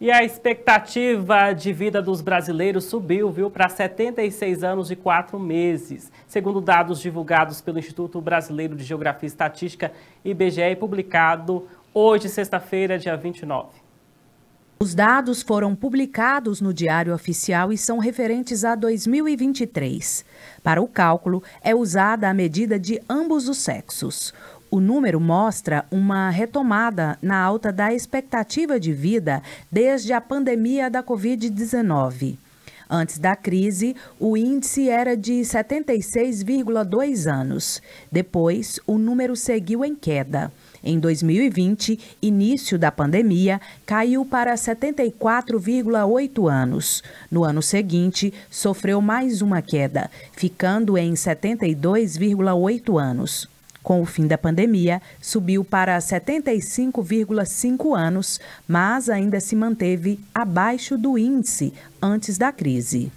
E a expectativa de vida dos brasileiros subiu, viu, para 76 anos e 4 meses, segundo dados divulgados pelo Instituto Brasileiro de Geografia e Estatística, IBGE, publicado hoje, sexta-feira, dia 29. Os dados foram publicados no Diário Oficial e são referentes a 2023. Para o cálculo, é usada a medida de ambos os sexos. O número mostra uma retomada na alta da expectativa de vida desde a pandemia da Covid-19. Antes da crise, o índice era de 76,2 anos. Depois, o número seguiu em queda. Em 2020, início da pandemia, caiu para 74,8 anos. No ano seguinte, sofreu mais uma queda, ficando em 72,8 anos. Com o fim da pandemia, subiu para 75,5 anos, mas ainda se manteve abaixo do índice antes da crise.